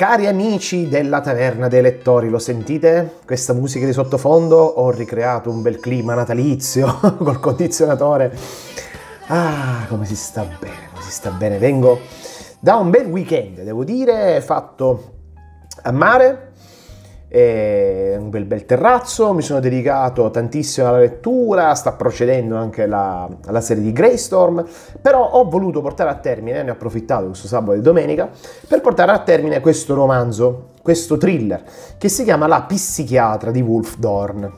Cari amici della taverna dei lettori, lo sentite? Questa musica di sottofondo ho ricreato un bel clima natalizio col condizionatore. Ah, come si sta bene, come si sta bene. Vengo da un bel weekend, devo dire, fatto a mare, e un bel bel terrazzo, mi sono dedicato tantissimo alla lettura, sta procedendo anche la, la, serie di Greystorm, però ho voluto portare a termine, ne ho approfittato questo sabato e domenica, per portare a termine questo romanzo, questo thriller, che si chiama La psichiatra di Wolf Dorn.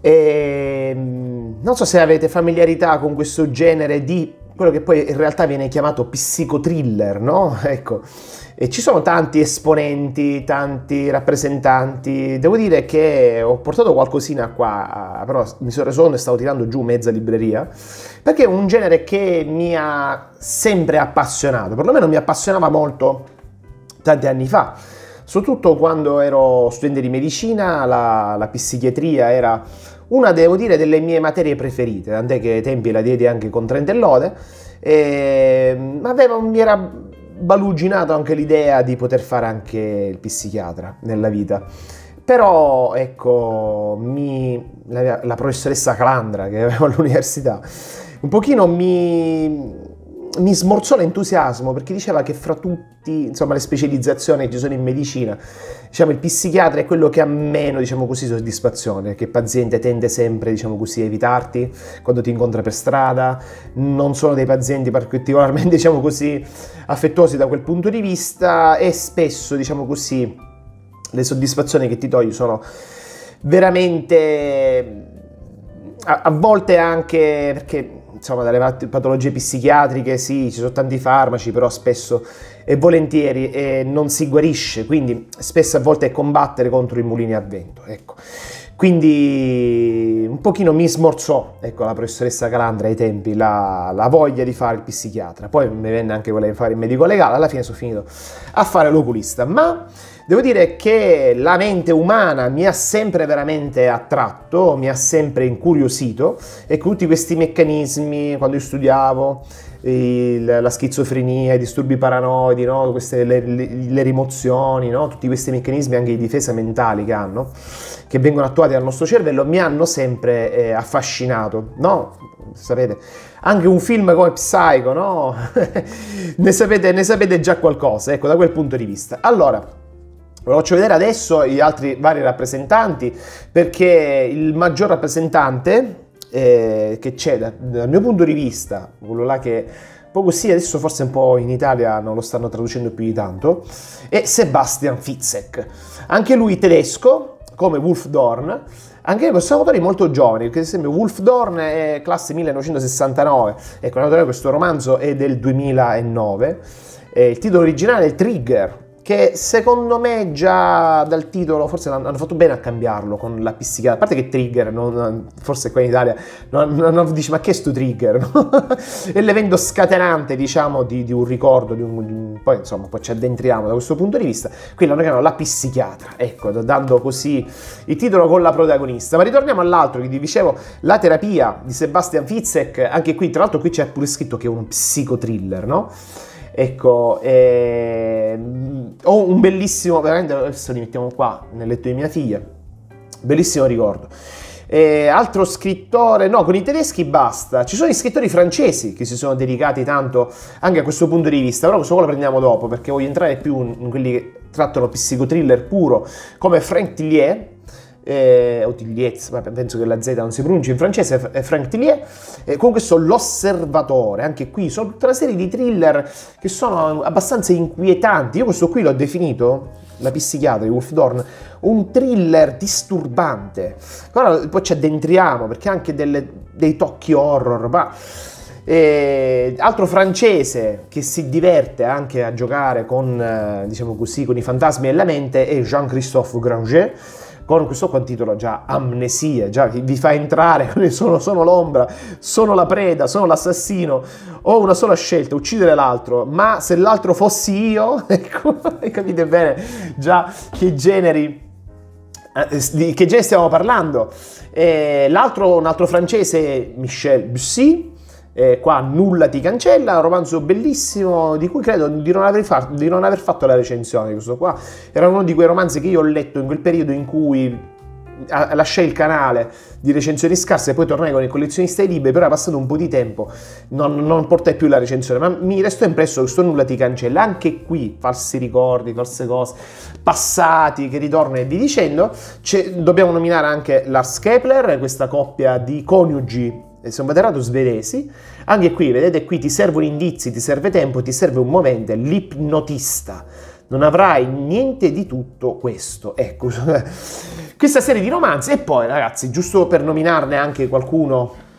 E, ehm, non so se avete familiarità con questo genere di quello che poi in realtà viene chiamato psicotriller, no? Ecco, e ci sono tanti esponenti, tanti rappresentanti. Devo dire che ho portato qualcosina qua, ah, però mi sono reso e stavo tirando giù mezza libreria, perché è un genere che mi ha sempre appassionato, perlomeno mi appassionava molto tanti anni fa. Soprattutto quando ero studente di medicina, la, la psichiatria era una devo dire delle mie materie preferite, tant'è che ai tempi la diedi anche con Trentellone, ehm, ma aveva, mi era baluginato anche l'idea di poter fare anche il psichiatra nella vita. Però, ecco, mi, la, la professoressa Calandra che avevo all'università, un pochino mi, mi smorzò l'entusiasmo perché diceva che fra tutti, insomma, le specializzazioni che ci sono in medicina, diciamo, il psichiatra è quello che ha meno, diciamo così, soddisfazione, che il paziente tende sempre, diciamo così, a evitarti quando ti incontra per strada, non sono dei pazienti particolarmente, diciamo così, affettuosi da quel punto di vista e spesso, diciamo così, le soddisfazioni che ti togli sono veramente a, a volte anche perché insomma, dalle patologie psichiatriche sì, ci sono tanti farmaci, però spesso e volentieri e eh, non si guarisce, quindi spesso a volte è combattere contro i mulini a vento, ecco. Quindi un pochino mi smorzò, ecco, la professoressa Calandra ai tempi, la, la voglia di fare il psichiatra, poi mi venne anche quella di fare il medico legale, alla fine sono finito a fare l'oculista, ma... Devo dire che la mente umana mi ha sempre veramente attratto, mi ha sempre incuriosito e con tutti questi meccanismi, quando io studiavo il, la schizofrenia, i disturbi paranoidi, no? queste, le, le, le, rimozioni, no? tutti questi meccanismi anche di difesa mentali che hanno, che vengono attuati dal nostro cervello, mi hanno sempre eh, affascinato. No? Sapete, anche un film come Psycho, no? ne, sapete, ne sapete già qualcosa, ecco, da quel punto di vista. Allora, lo faccio vedere adesso gli altri vari rappresentanti perché il maggior rappresentante eh, che c'è da, dal mio punto di vista, quello là che poi così adesso forse un po' in Italia non lo stanno traducendo più di tanto, è Sebastian Fitzek, anche lui tedesco come Wolf Dorn, anche questo autore è molto giovane, perché ad esempio Wolf Dorn è classe 1969, ecco, l'autore di questo romanzo è del 2009, eh, il titolo originale è Trigger, che secondo me già dal titolo forse hanno fatto bene a cambiarlo con la pizzicata, a parte che Trigger, non, forse qua in Italia, non, non, non dici ma che è sto Trigger? No? è l'evento scatenante diciamo di, di un ricordo, di un, di un, poi insomma poi ci addentriamo da questo punto di vista, qui l'hanno chiamato la pizzicata, ecco, dando così il titolo con la protagonista, ma ritorniamo all'altro che vi dicevo, la terapia di Sebastian Fitzek, anche qui tra l'altro qui c'è pure scritto che è un psicotriller, no? Ecco, ehm, ho un bellissimo, veramente adesso li mettiamo qua nel letto di mia figlia, bellissimo ricordo. Eh, altro scrittore, no, con i tedeschi basta. Ci sono gli scrittori francesi che si sono dedicati tanto anche a questo punto di vista, però questo qua lo prendiamo dopo perché voglio entrare più in quelli che trattano psicotriller puro, come Frank Tillier eh, o Tilliez, penso che la Z non si pronuncia in francese, è eh, Frank Tillier, eh, con questo L'Osservatore, anche qui sono tutta una serie di thriller che sono abbastanza inquietanti, io questo qui l'ho definito, la pissichiata di Wolf Dorn, un thriller disturbante, Ora, poi ci addentriamo perché anche delle, dei tocchi horror, ma... E eh, altro francese che si diverte anche a giocare con, eh, diciamo così, con i fantasmi della mente è Jean-Christophe Granger con questo qua titolo già amnesia, già vi fa entrare, sono, sono l'ombra, sono la preda, sono l'assassino, ho una sola scelta, uccidere l'altro, ma se l'altro fossi io, ecco, capite bene già che generi eh, di che genere stiamo parlando. Eh, l'altro, un altro francese, Michel Bussy, eh, qua nulla ti cancella, un romanzo bellissimo di cui credo di non, aver fatto, di non aver fatto la recensione. Questo qua era uno di quei romanzi che io ho letto in quel periodo in cui lasciai il canale di recensioni scarse e poi tornai con il collezionista dei libri, però è passato un po' di tempo, non, non portai più la recensione, ma mi restò impresso che questo nulla ti cancella, anche qui falsi ricordi, false cose, passati che ritorna e vi dicendo, dobbiamo nominare anche Lars Kepler, questa coppia di coniugi sono moderato svedesi. Anche qui, vedete, qui ti servono indizi, ti serve tempo, ti serve un momento, l'ipnotista. Non avrai niente di tutto questo. Ecco, questa serie di romanzi. E poi, ragazzi, giusto per nominarne anche qualcuno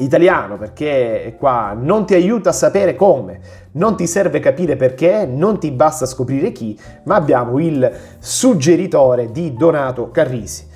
italiano, perché qua non ti aiuta a sapere come, non ti serve capire perché, non ti basta scoprire chi, ma abbiamo il suggeritore di Donato Carrisi.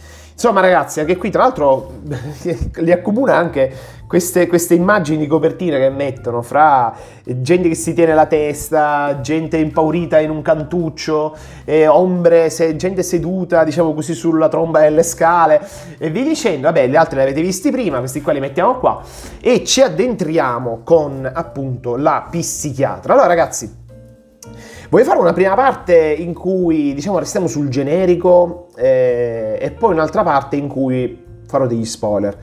Insomma ragazzi, anche qui tra l'altro li accomuna anche queste, queste, immagini di copertina che mettono fra gente che si tiene la testa, gente impaurita in un cantuccio, eh, ombre, se, gente seduta diciamo così sulla tromba delle scale e vi dicendo, vabbè le altre le avete visti prima, questi qua li mettiamo qua e ci addentriamo con appunto la psichiatra. Allora ragazzi, Voglio fare una prima parte in cui diciamo restiamo sul generico eh, e poi un'altra parte in cui farò degli spoiler.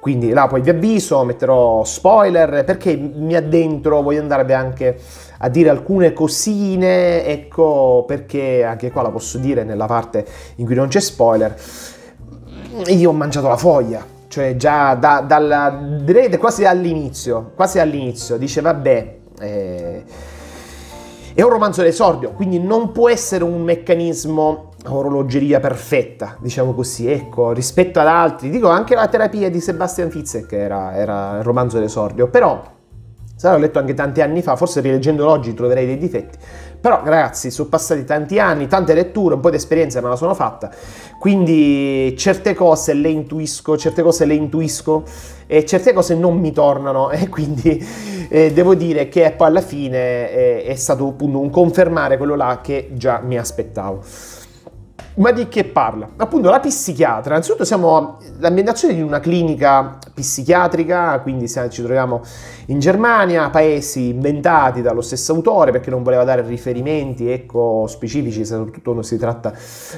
Quindi là poi vi avviso, metterò spoiler perché mi addentro, voglio andare anche a dire alcune cosine, ecco perché anche qua la posso dire nella parte in cui non c'è spoiler. Io ho mangiato la foglia, cioè già da, dalla, direi quasi all'inizio, quasi all'inizio, dice vabbè... Eh, è un romanzo d'esordio, quindi non può essere un meccanismo orologeria perfetta, diciamo così, ecco, rispetto ad altri. Dico, anche la terapia di Sebastian Fitzek era, era il romanzo d'esordio, però se l'ho letto anche tanti anni fa, forse rileggendolo oggi troverei dei difetti, però ragazzi, sono passati tanti anni, tante letture, un po' di esperienza me la sono fatta, quindi certe cose le intuisco, certe cose le intuisco e certe cose non mi tornano e quindi eh, devo dire che poi ecco, alla fine eh, è stato appunto un confermare quello là che già mi aspettavo. Ma di che parla? Appunto la psichiatra, innanzitutto siamo l'ambientazione di una clinica psichiatrica, quindi ci troviamo in Germania, paesi inventati dallo stesso autore perché non voleva dare riferimenti ecco, specifici, soprattutto quando si tratta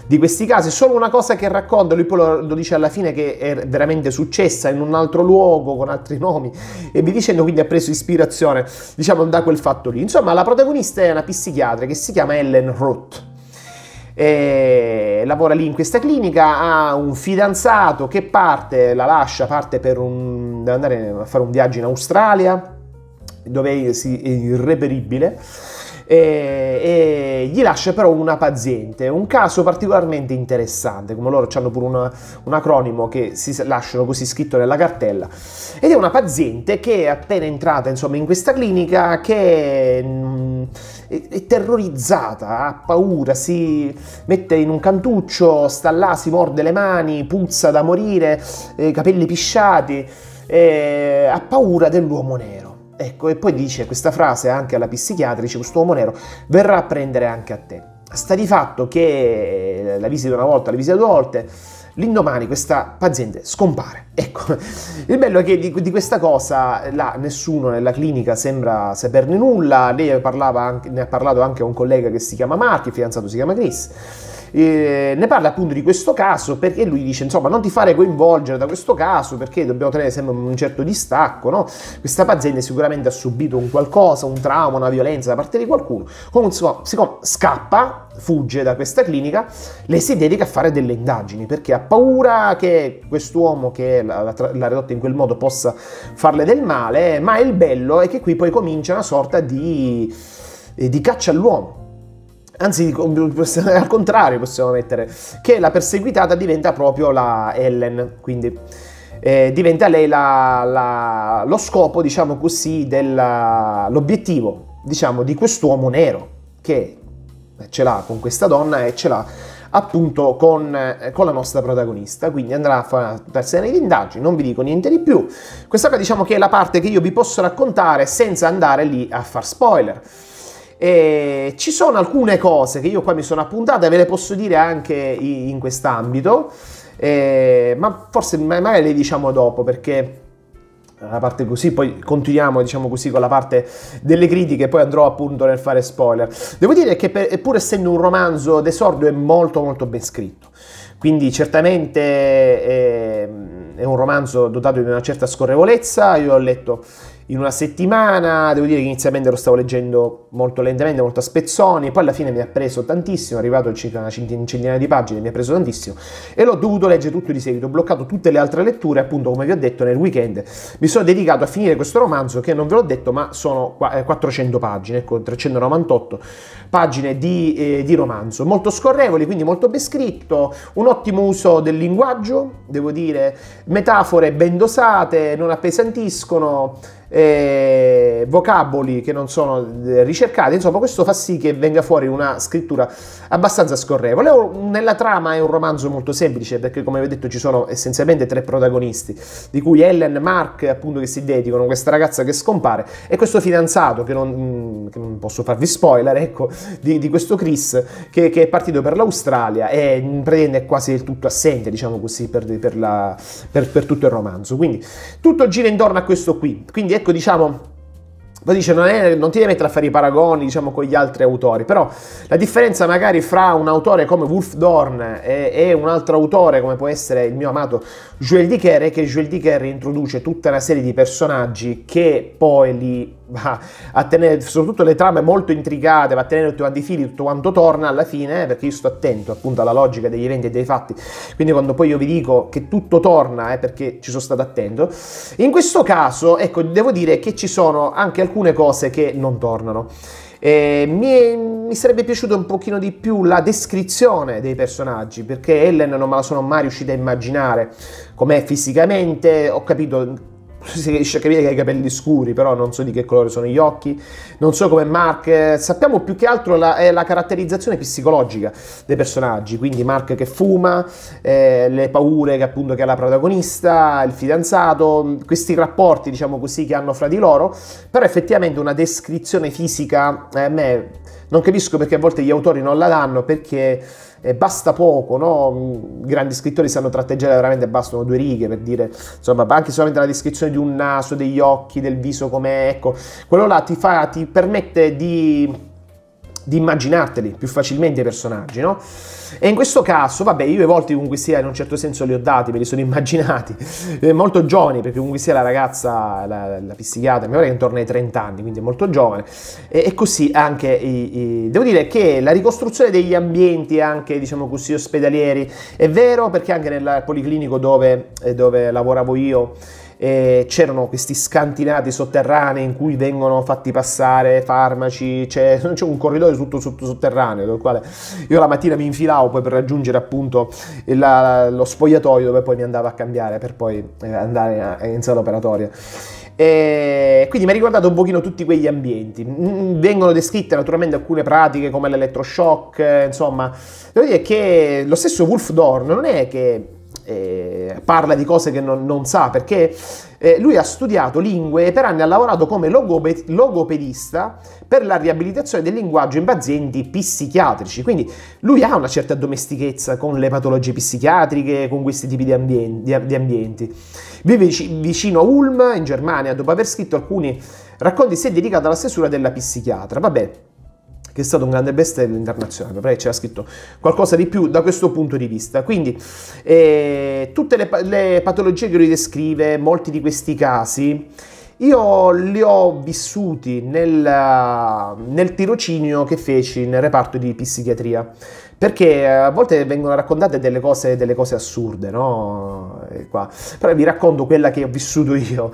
di questi casi. Solo una cosa che racconta, lui poi lo dice alla fine che è veramente successa in un altro luogo con altri nomi e vi dicendo quindi ha preso ispirazione diciamo da quel fatto lì. Insomma la protagonista è una psichiatra che si chiama Ellen Roth eh, lavora lì in questa clinica, ha un fidanzato che parte, la lascia, parte per un, andare a fare un viaggio in Australia, dove è irreperibile. Eh, e, e, gli lascia però una paziente, un caso particolarmente interessante, come loro hanno pure una, un acronimo che si lasciano così scritto nella cartella, ed è una paziente che è appena entrata insomma in questa clinica che mm, è, è terrorizzata, ha paura, si mette in un cantuccio, sta là, si morde le mani, puzza da morire, eh, capelli pisciati, eh, ha paura dell'uomo nero. Ecco, e poi dice questa frase anche alla psichiatrice, questo uomo nero verrà a prendere anche a te. Sta di fatto che eh, la visita una volta, la visita due volte, l'indomani questa paziente scompare. Ecco, il bello è che di, di questa cosa là, nessuno nella clinica sembra saperne nulla, lei anche, ne ha parlato anche a un collega che si chiama Mark, il fidanzato si chiama Chris. Eh, ne parla appunto di questo caso perché lui dice insomma non ti fare coinvolgere da questo caso perché dobbiamo tenere sempre un certo distacco, no? Questa paziente sicuramente ha subito un qualcosa, un trauma, una violenza da parte di qualcuno, comunque siccome scappa, fugge da questa clinica, lei si dedica a fare delle indagini perché ha paura che quest'uomo che l'ha, l'ha ridotta in quel modo possa farle del male, ma il bello è che qui poi comincia una sorta di, eh, di caccia all'uomo Anzi, al contrario possiamo mettere, che la perseguitata diventa proprio la Ellen, quindi eh, diventa lei la, la, lo scopo, diciamo così, dell'obiettivo, diciamo, di quest'uomo nero che ce l'ha con questa donna e ce l'ha appunto con, eh, con, la nostra protagonista, quindi andrà a fare una serie di indagini, non vi dico niente di più. Questa qua diciamo che è la parte che io vi posso raccontare senza andare lì a far spoiler. E ci sono alcune cose che io qua mi sono appuntate, ve le posso dire anche in quest'ambito, eh, ma forse magari le diciamo dopo perché la eh, parte così, poi continuiamo diciamo così con la parte delle critiche, poi andrò appunto nel fare spoiler. Devo dire che per, pur essendo un romanzo d'esordio è molto molto ben scritto, quindi certamente è, ehm, è un romanzo dotato di una certa scorrevolezza, io ho letto in una settimana, devo dire che inizialmente lo stavo leggendo molto lentamente, molto a spezzoni, poi alla fine mi ha preso tantissimo, è arrivato circa una centinaia di pagine, mi ha preso tantissimo e l'ho dovuto leggere tutto di seguito, ho bloccato tutte le altre letture, appunto come vi ho detto nel weekend mi sono dedicato a finire questo romanzo che non ve l'ho detto ma sono 400 eh, pagine, ecco 398 pagine di, eh, di romanzo, molto scorrevoli quindi molto ben scritto, un ottimo uso del linguaggio, devo dire, metafore ben dosate, non appesantiscono, eh, vocaboli che non sono eh, ricercati, insomma questo fa sì che venga fuori una scrittura abbastanza scorrevole. Nella trama è un romanzo molto semplice perché come vi ho detto ci sono essenzialmente tre protagonisti, di cui Ellen, Mark appunto che si dedicano, questa ragazza che scompare e questo fidanzato che non, mm, che non posso farvi spoiler, ecco, di, di questo Chris che, che, è partito per l'Australia e mm, pretende è quasi del tutto assente, diciamo così, per, per, la, per, per tutto il romanzo. Quindi tutto gira intorno a questo qui. Quindi è ecco, diciamo, poi dice, non, è, non, ti devi mettere a fare i paragoni, diciamo, con gli altri autori, però la differenza magari fra un autore come Wolf Dorn e, e un altro autore come può essere il mio amato Joel Dicker è che Joel Dicker introduce tutta una serie di personaggi che poi li va a tenere, soprattutto le trame molto intricate, va a tenere tutti quanti i fili, tutto quanto torna alla fine, eh, perché io sto attento appunto alla logica degli eventi e dei fatti, quindi quando poi io vi dico che tutto torna è eh, perché ci sono stato attento. In questo caso, ecco, devo dire che ci sono anche alcune cose che non tornano. Eh, mi, è, mi, sarebbe piaciuta un pochino di più la descrizione dei personaggi, perché Ellen non me la sono mai riuscita a immaginare com'è fisicamente, ho capito si riesce a capire che ha i capelli scuri, però non so di che colore sono gli occhi, non so come Mark, eh, sappiamo più che altro la, è la caratterizzazione psicologica dei personaggi, quindi Mark che fuma, eh, le paure che appunto che ha la protagonista, il fidanzato, questi rapporti diciamo così che hanno fra di loro, però effettivamente una descrizione fisica eh, a me non capisco perché a volte gli autori non la danno perché eh, basta poco, no? Mm, grandi scrittori sanno tratteggiare veramente, bastano due righe per dire, insomma, anche solamente la descrizione di un naso, degli occhi, del viso com'è, ecco, quello là ti, fa, ti permette di di immaginarteli più facilmente i personaggi, no? E in questo caso, vabbè, io i volti comunque sia, eh, in un certo senso li ho dati, me li sono immaginati, eh, molto giovani, perché comunque sia la ragazza, la, la pizzicata, mi pare che intorno ai 30 anni, quindi è molto giovane, e, e così anche, i, i... devo dire che la ricostruzione degli ambienti, anche, diciamo così, ospedalieri, è vero, perché anche nel policlinico dove, eh, dove lavoravo io, eh, c'erano questi scantinati sotterranei in cui vengono fatti passare farmaci, c'è, c'è un corridoio tutto sotterraneo dal quale io la mattina mi infilavo poi per raggiungere appunto la, lo spogliatoio dove poi mi andavo a cambiare per poi eh, andare a, in sala operatoria. E quindi mi ha ricordato un pochino tutti quegli ambienti. Vengono descritte naturalmente alcune pratiche come l'elettroshock, insomma, devo dire che lo stesso Wolf Dorn non è che eh, parla di cose che non, non sa, perché eh, lui ha studiato lingue e per anni ha lavorato come logope- logopedista per la riabilitazione del linguaggio in pazienti psichiatrici. Quindi lui ha una certa domestichezza con le patologie psichiatriche, con questi tipi di, ambien- di, di ambienti. Vive vicino a Ulm, in Germania, dopo aver scritto alcuni racconti si è dedicato alla stesura della psichiatra. Vabbè, che è stato un grande bestello internazionale, perché c'era scritto qualcosa di più da questo punto di vista. Quindi eh, tutte le, le patologie che lui descrive, molti di questi casi, io li ho vissuti nel, nel, tirocinio che feci nel reparto di psichiatria, perché eh, a volte vengono raccontate delle cose, delle cose assurde, no? Eh, Però vi racconto quella che ho vissuto io.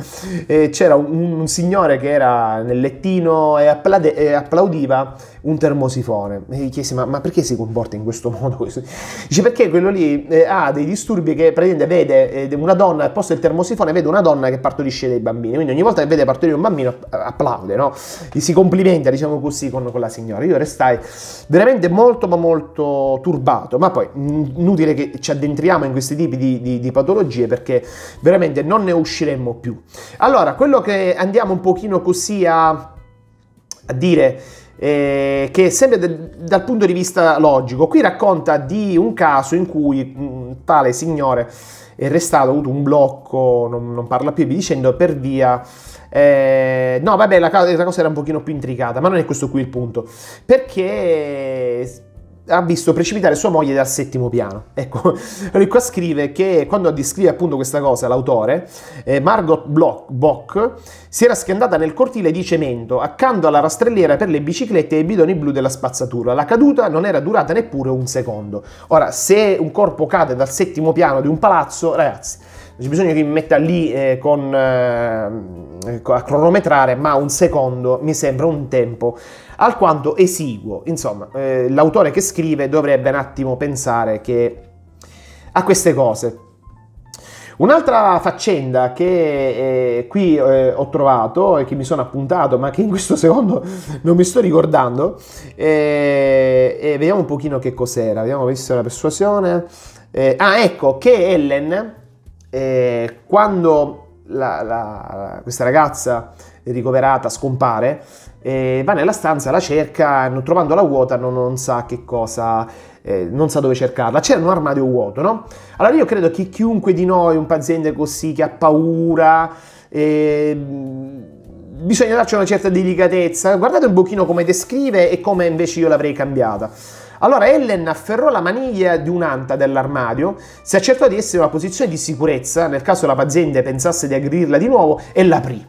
Eh, c'era un, un, signore che era nel lettino e, applaude, e applaudiva un termosifone. E gli chiesi, ma, ma, perché si comporta in questo modo? Dice, perché quello lì eh, ha dei disturbi che praticamente vede eh, una donna, al posto del termosifone, vede una donna che partorisce dei bambini. Quindi ogni volta che vede partorire un bambino applaude, no? E si complimenta, diciamo così, con, con la signora. Io restai veramente molto, ma molto turbato. Ma poi, inutile che ci addentriamo in questi tipi di, di, di patologie perché veramente non ne usciremmo più. Allora, quello che andiamo un pochino così a, a dire eh, che sempre de- dal punto di vista logico. Qui racconta di un caso in cui mh, mm, tale signore è restato, ha avuto un blocco, non, non parla più, vi dicendo, per via... Eh, no, vabbè, la, la cosa era un pochino più intricata, ma non è questo qui il punto. Perché ha visto precipitare sua moglie dal settimo piano. Ecco, lui qua scrive che quando descrive appunto questa cosa l'autore, eh, Margot Bloch, Bock si era scandata nel cortile di cemento accanto alla rastrelliera per le biciclette e i bidoni blu della spazzatura. La caduta non era durata neppure un secondo. Ora, se un corpo cade dal settimo piano di un palazzo, ragazzi, non c'è bisogno che mi metta lì eh, con, eh, a cronometrare, ma un secondo mi sembra un tempo alquanto esiguo. Insomma, eh, l'autore che scrive dovrebbe un attimo pensare che a queste cose. Un'altra faccenda che eh, qui eh, ho trovato e che mi sono appuntato, ma che in questo secondo non mi sto ricordando, eh, vediamo un pochino che cos'era, vediamo visto la persuasione. Eh, ah, ecco che Ellen e quando la, la, questa ragazza ricoverata scompare, va nella stanza, la cerca, non, trovandola vuota non, non sa che cosa eh, non sa dove cercarla. c'è un armadio vuoto, no? Allora io credo che chiunque di noi, un paziente così che ha paura, eh, bisogna darci una certa delicatezza. Guardate un pochino come descrive e come invece io l'avrei cambiata. Allora Ellen afferrò la maniglia di un'anta dell'armadio, si accertò di essere in una posizione di sicurezza nel caso la paziente pensasse di aggredirla di nuovo e l'aprì.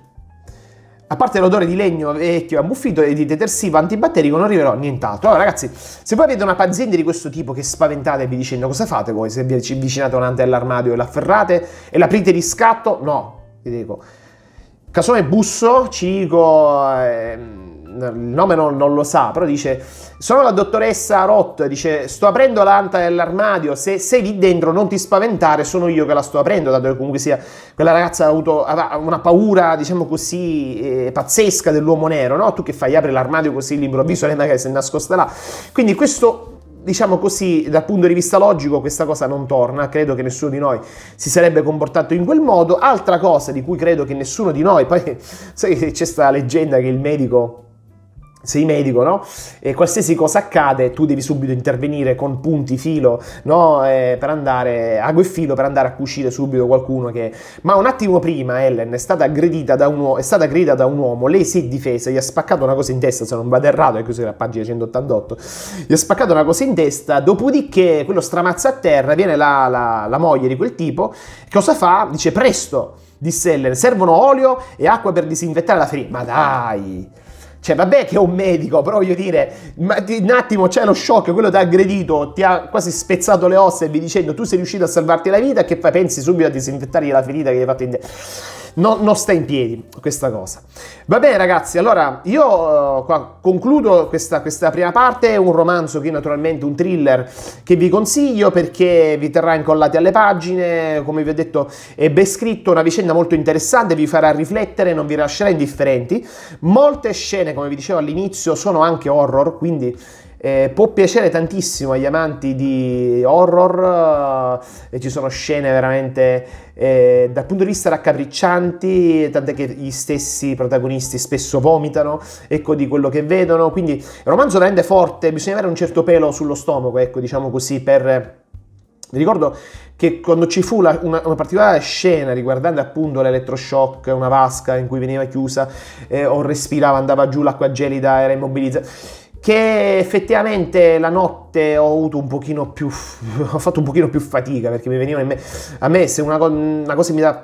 A parte l'odore di legno vecchio ammuffito e di detersivo antibatterico non rivelerò nient'altro. Allora ragazzi, se voi avete una paziente di questo tipo che spaventate vi dicendo cosa fate voi se vi avvicinate un'anta dell'armadio e l'afferrate e l'aprite di scatto, no, vi dico. Casone busso, ci dico... Ehm, il nome non, non, lo sa, però dice, sono la dottoressa Roth, dice, sto aprendo l'anta dell'armadio, se sei lì dentro non ti spaventare, sono io che la sto aprendo, dato che comunque sia, quella ragazza ha avuto una paura, diciamo così, eh, pazzesca dell'uomo nero, no? Tu che fai, apri l'armadio così all'improvviso, lei magari si è nascosta là. Quindi questo diciamo così, dal punto di vista logico questa cosa non torna, credo che nessuno di noi si sarebbe comportato in quel modo. Altra cosa di cui credo che nessuno di noi, poi sai che c'è questa leggenda che il medico sei medico, no? E qualsiasi cosa accade, tu devi subito intervenire con punti, filo, no? Eh, per andare, ago e filo, per andare a cucire subito qualcuno che... Ma un attimo prima Ellen è stata aggredita da un, uo- stata aggredita da un uomo, lei si è difesa, gli ha spaccato una cosa in testa, se non vado errato, è così la pagina 188, gli ha spaccato una cosa in testa, dopodiché quello stramazza a terra, viene la, la, la moglie di quel tipo, cosa fa? Dice presto, disse Ellen, servono olio e acqua per disinfettare la ferita. Ma dai! Cioè, vabbè che è un medico, però voglio dire, un attimo c'è lo shock, quello ti ha aggredito, ti ha quasi spezzato le ossa e vi dicendo tu sei riuscito a salvarti la vita, che poi pensi subito a disinfettare la ferita che gli hai fatto in no, non sta in piedi questa cosa. Va bene ragazzi, allora io eh, qua concludo questa, questa prima parte, un romanzo che naturalmente, un thriller che vi consiglio perché vi terrà incollati alle pagine, come vi ho detto è ben scritto, una vicenda molto interessante, vi farà riflettere, non vi lascerà indifferenti. Molte scene, come vi dicevo all'inizio, sono anche horror, quindi eh, può piacere tantissimo agli amanti di horror, eh, ci sono scene veramente eh, dal punto di vista raccapriccianti, tant'è che gli stessi protagonisti spesso vomitano, ecco di quello che vedono, quindi il romanzo rende forte, bisogna avere un certo pelo sullo stomaco, ecco diciamo così, per... Mi eh, ricordo che quando ci fu la, una, una, particolare scena riguardante appunto l'elettroshock, una vasca in cui veniva chiusa eh, o respirava, andava giù, l'acqua gelida era immobilizzata che effettivamente la notte ho avuto un pochino più ho fatto un pochino più fatica perché mi veniva in me a me se una, co- una cosa mi dà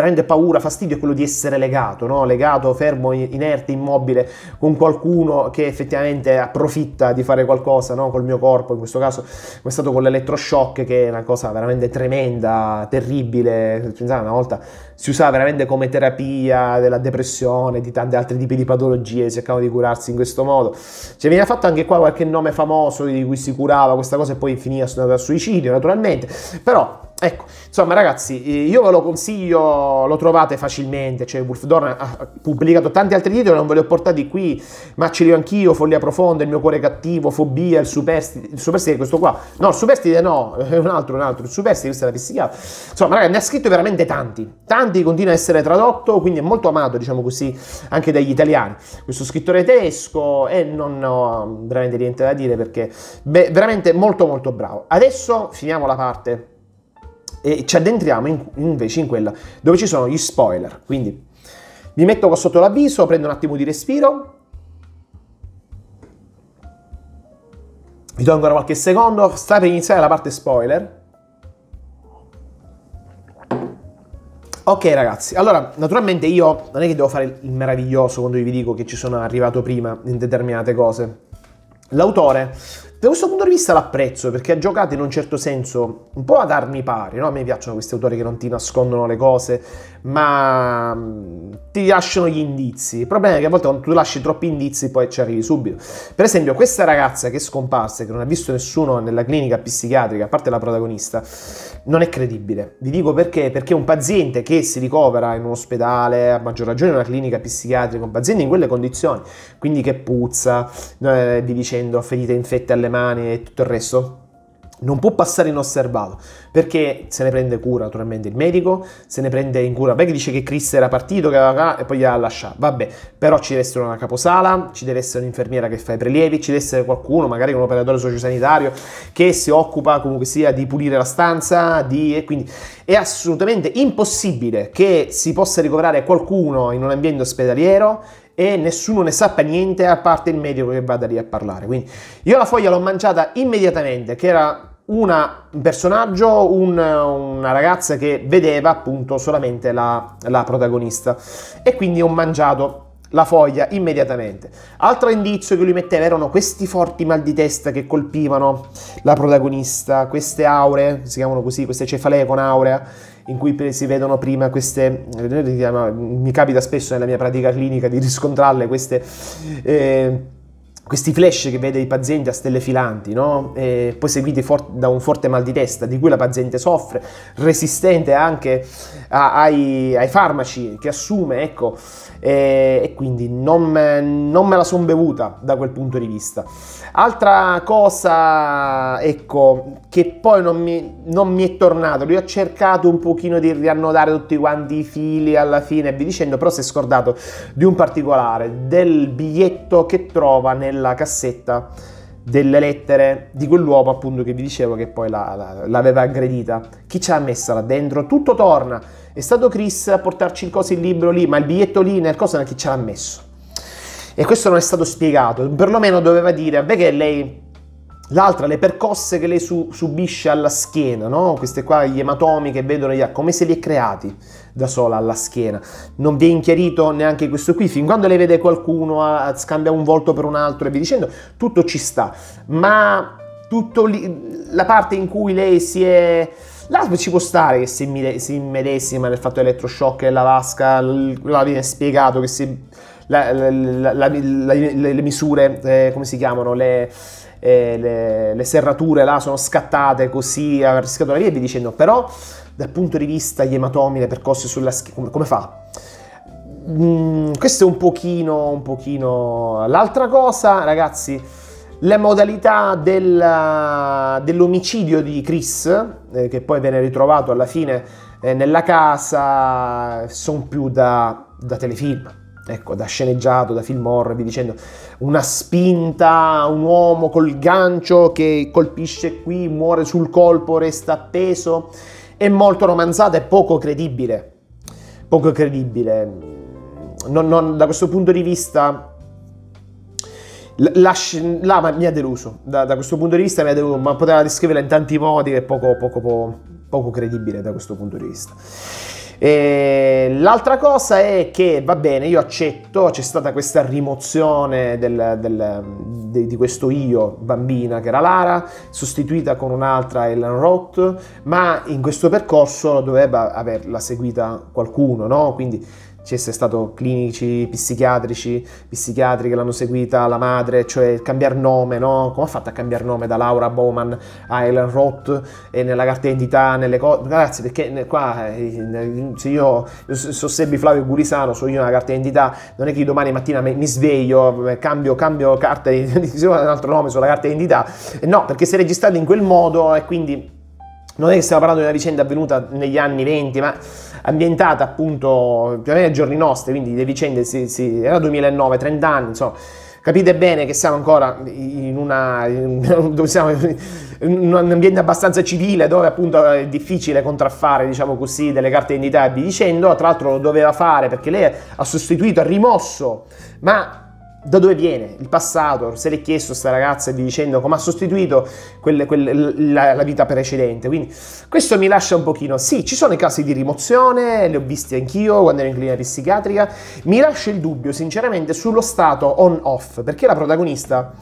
rende paura, fastidio è quello di essere legato, no? legato, fermo, inerte, immobile, con qualcuno che effettivamente approfitta di fare qualcosa no? col mio corpo, in questo caso è stato con l'elettroshock che è una cosa veramente tremenda, terribile, una volta si usava veramente come terapia della depressione, di tanti altri tipi di patologie, cercavano di curarsi in questo modo. Cioè veniva fatto anche qua qualche nome famoso di cui si curava questa cosa e poi finiva assonato suicidio naturalmente, però Ecco, insomma ragazzi, eh, io ve lo consiglio, lo trovate facilmente, cioè Wolf Dorn ha pubblicato tanti altri titoli, non ve li ho portati qui, ma ce li ho anch'io, Follia Profonda, Il mio cuore cattivo, Fobia, Il Superstite, il Superstite è questo qua, no, il Superstite no, è un altro, un altro, il Superstite questa è la pisticato, insomma ragazzi ne ha scritto veramente tanti, tanti, continua a essere tradotto, quindi è molto amato, diciamo così, anche dagli italiani, questo scrittore tedesco e non ho mm, veramente niente da dire perché beh, veramente molto molto bravo. Adesso finiamo la parte e ci addentriamo in, invece in quella dove ci sono gli spoiler. Quindi vi metto qua sotto l'avviso, prendo un attimo di respiro. Vi do ancora qualche secondo, sta per iniziare la parte spoiler. Ok ragazzi, allora naturalmente io non è che devo fare il meraviglioso quando vi dico che ci sono arrivato prima in determinate cose. L'autore da questo punto di vista l'apprezzo perché ha giocato in un certo senso un po' ad armi pari, no? a me piacciono questi autori che non ti nascondono le cose, ma mm, ti lasciano gli indizi. Il problema è che a volte quando tu lasci troppi indizi poi ci arrivi subito. Per esempio questa ragazza che è scomparsa, che non ha visto nessuno nella clinica psichiatrica, a parte la protagonista, non è credibile. Vi dico perché, perché un paziente che si ricovera in un ospedale, a maggior ragione in una clinica psichiatrica, un paziente in quelle condizioni, quindi che puzza, eh, vi dicendo ferite infette alle mani e tutto il resto, non può passare inosservato perché se ne prende cura naturalmente il medico, se ne prende in cura, perché dice che Chris era partito che aveva, e poi gli ha lasciato, vabbè, però ci deve essere una caposala, ci deve essere un'infermiera che fa i prelievi, ci deve essere qualcuno, magari un operatore sociosanitario che si occupa comunque sia di pulire la stanza, di, e quindi è assolutamente impossibile che si possa ricoverare qualcuno in un ambiente ospedaliero e nessuno ne sappia niente a parte il medico che vada lì a parlare. Quindi io la foglia l'ho mangiata immediatamente, che era una, un personaggio, un, una ragazza che vedeva appunto solamente la, la protagonista e quindi ho mangiato la foglia immediatamente. Altro indizio che lui metteva erano questi forti mal di testa che colpivano la protagonista, queste aure, si chiamano così, queste cefalee con aurea in cui si vedono prima queste, eh, mi capita spesso nella mia pratica clinica di riscontrarle queste... Eh, questi flash che vede i pazienti a stelle filanti, no? poi seguiti for- da un forte mal di testa di cui la paziente soffre, resistente anche a- ai-, ai-, farmaci che assume, ecco, e, e quindi non, me, non me la son bevuta da quel punto di vista. Altra cosa, ecco, che poi non mi, non mi è tornata, lui ha cercato un pochino di riannodare tutti quanti i fili alla fine vi dicendo, però si è scordato di un particolare, del biglietto che trova nella nella cassetta delle lettere di quell'uomo appunto che vi dicevo che poi la, la, l'aveva aggredita. Chi ci ha messa là dentro? Tutto torna. È stato Chris a portarci il coso, il libro lì, ma il biglietto lì, nel coso, chi ce l'ha messo? E questo non è stato spiegato, perlomeno doveva dire, a che lei L'altra, le percosse che lei su, subisce alla schiena, no? queste qua, gli ematomi che vedono gli, come se li è creati da sola alla schiena. Non viene chiarito neanche questo qui, fin quando le vede qualcuno, a, scambia un volto per un altro e via dicendo, tutto ci sta, ma tutto lì, la parte in cui lei si è... Là ci può stare che si medesima nel fatto elettroshock e la vasca, la viene spiegato che si... La, la, la, le misure, eh, come si chiamano, le, eh, le, le, serrature là sono scattate così, ha rischiato la via e vi dicendo, però dal punto di vista gli ematomi, le percosse sulla schiena, come, come fa? Mm, questo è un pochino, un pochino... L'altra cosa, ragazzi, le modalità della, dell'omicidio di Chris, eh, che poi viene ritrovato alla fine eh, nella casa, sono più da, da telefilm ecco, da sceneggiato, da film horror, vi dicendo, una spinta, un uomo col gancio che colpisce qui, muore sul colpo, resta appeso, è molto romanzata e poco credibile, poco credibile. Non, non, da questo punto di vista... La, la, la mi ha deluso, da, da, questo punto di vista mi ha deluso, ma poteva descriverla in tanti modi, è poco, poco, poco, poco credibile da questo punto di vista l'altra cosa è che va bene, io accetto, c'è stata questa rimozione del, del, de, di questo io bambina che era Lara, sostituita con un'altra Ellen Roth, ma in questo percorso doveva averla seguita qualcuno, no? Quindi ci essere stato clinici, psichiatrici, psichiatri che l'hanno seguita, la madre, cioè cambiare nome, no? Come ha fatto a cambiare nome da Laura Bowman a Ellen Roth e nella carta d'identità, nelle cose... Ragazzi, perché qua, se io so Sebi Flavio Gurisano, so io nella carta d'identità, non è che domani mattina mi sveglio, cambio, cambio carta, un altro nome sulla carta d'identità, no, perché si è registrato in quel modo e quindi non è che stiamo parlando di una vicenda avvenuta negli anni 20, ma ambientata appunto più o meno ai giorni nostri, quindi le vicende si, si, era 2009, 30 anni, insomma. Capite bene che siamo ancora in, una, in, siamo, in un ambiente abbastanza civile dove appunto è difficile contraffare, diciamo così, delle carte d'identità e vi dicendo, tra l'altro lo doveva fare perché lei ha sostituito, ha rimosso, ma da dove viene il passato, se l'è chiesto sta ragazza e vi dicendo come ha sostituito quel, quel, la, la, vita precedente. Quindi questo mi lascia un pochino. Sì, ci sono i casi di rimozione, li ho visti anch'io quando ero in clinica psichiatrica. Mi lascia il dubbio, sinceramente, sullo stato on-off, perché la protagonista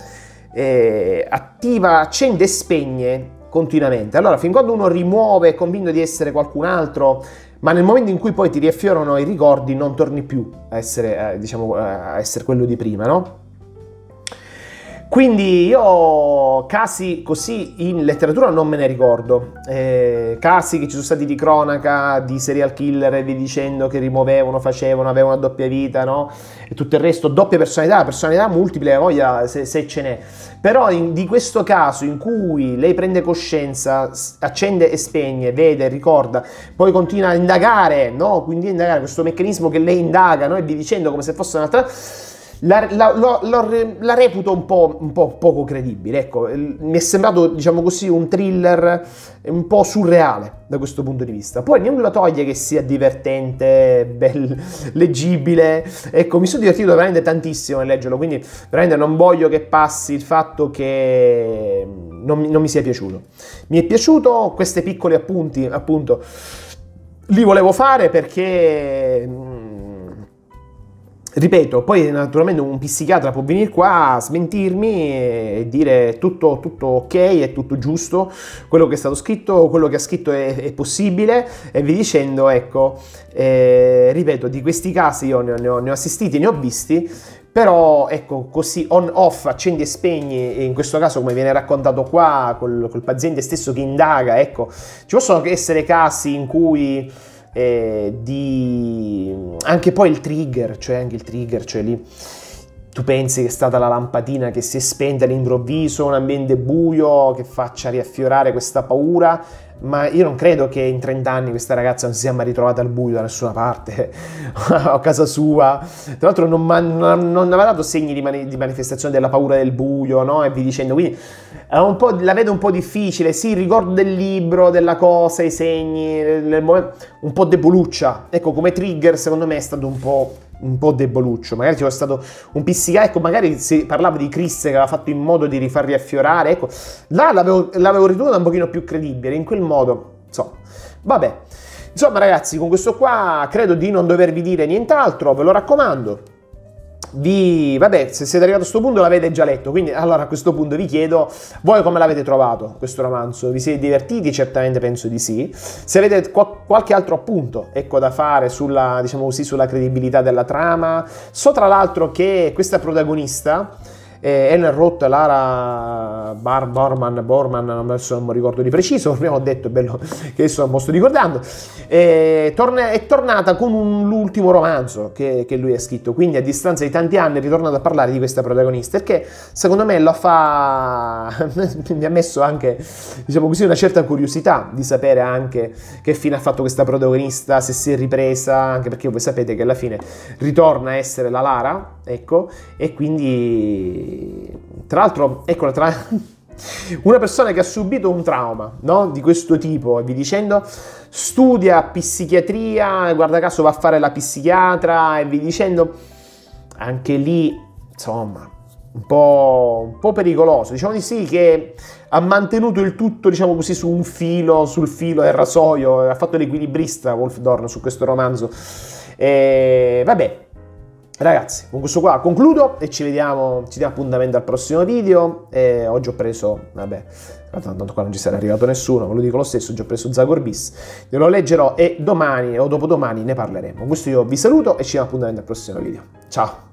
eh, attiva, accende e spegne continuamente. Allora, fin quando uno rimuove, convinto di essere qualcun altro, ma nel momento in cui poi ti riaffiorano i ricordi non torni più a essere, eh, diciamo, eh, a essere quello di prima, no? Quindi io casi così in letteratura non me ne ricordo, eh, casi che ci sono stati di cronaca, di serial killer e via dicendo che rimuovevano, facevano, avevano una doppia vita, no? E tutto il resto, doppia personalità, personalità multiple, voglia se, se ce n'è. Però in, di questo caso in cui lei prende coscienza, accende e spegne, vede, ricorda, poi continua a indagare, no? Quindi a indagare questo meccanismo che lei indaga, no? E vi dicendo come se fosse un'altra la, la, la, la reputo un po', un po', poco credibile, ecco, mi è sembrato, diciamo così, un thriller un po' surreale da questo punto di vista. Poi nulla toglie che sia divertente, bel, leggibile, ecco, mi sono divertito veramente tantissimo a leggerlo, quindi veramente non voglio che passi il fatto che non, non mi sia piaciuto. Mi è piaciuto, questi piccoli appunti, appunto, li volevo fare perché ripeto, poi naturalmente un psichiatra può venire qua a smentirmi e dire tutto, tutto, ok, è tutto giusto, quello che è stato scritto, quello che ha scritto è, è possibile e vi dicendo, ecco, eh, ripeto, di questi casi io ne ho, ne ho, ne ho assistiti, ne ho visti, però ecco così on off accendi e spegni e in questo caso come viene raccontato qua col, col paziente stesso che indaga ecco ci possono essere casi in cui eh, di... anche poi il trigger, cioè anche il trigger, cioè lì tu pensi che è stata la lampadina che si è spenta all'improvviso, un ambiente buio che faccia riaffiorare questa paura, ma io non credo che in 30 anni questa ragazza non si sia mai ritrovata al buio da nessuna parte, a casa sua. Tra l'altro non, man- non aveva dato segni di, mani- di, manifestazione della paura del buio, no? E vi dicendo, quindi la vedo un po' difficile, sì, ricordo del libro, della cosa, i segni, un po' deboluccia. Ecco, come trigger secondo me è stato un po' un po' deboluccio, magari c'era stato un PCA, ecco, magari si parlava di Chris che aveva fatto in modo di rifarli affiorare, ecco, là l'avevo, l'avevo ritenuta un pochino più credibile, in quel modo, insomma, vabbè. Insomma ragazzi, con questo qua credo di non dovervi dire nient'altro, ve lo raccomando, vi... Vabbè, se siete arrivati a questo punto l'avete già letto, quindi allora a questo punto vi chiedo voi come l'avete trovato questo romanzo? Vi siete divertiti? Certamente penso di sì. Se avete qu- qualche altro appunto, ecco, da fare sulla, diciamo così, sulla credibilità della trama. So tra l'altro che questa protagonista eh, Ellen Roth, Lara Bar, Borman, Borman, adesso non mi ricordo di preciso, ho detto, è bello che adesso non sto ricordando, eh, torna, è tornata con un, l'ultimo romanzo che, che, lui ha scritto, quindi a distanza di tanti anni è ritornata a parlare di questa protagonista, perché secondo me lo fa, mi ha messo anche, diciamo così, una certa curiosità di sapere anche che fine ha fatto questa protagonista, se si è ripresa, anche perché voi sapete che alla fine ritorna a essere la Lara, ecco, e quindi tra l'altro, eccola, tra... una persona che ha subito un trauma no? di questo tipo, vi dicendo, studia psichiatria, guarda caso va a fare la psichiatra e vi dicendo, anche lì, insomma, un po', un po', pericoloso. Diciamo di sì che ha mantenuto il tutto, diciamo così, su un filo, sul filo del rasoio, ha fatto l'equilibrista Wolf Dorn su questo romanzo. E, vabbè, Ragazzi, con questo qua concludo e ci vediamo, ci diamo appuntamento al prossimo video. E oggi ho preso, vabbè, tanto qua non ci sarà arrivato nessuno, ve lo dico lo stesso, oggi ho preso Zagor Bis, lo leggerò e domani o dopodomani ne parleremo. Con questo io vi saluto e ci diamo appuntamento al prossimo video. Ciao!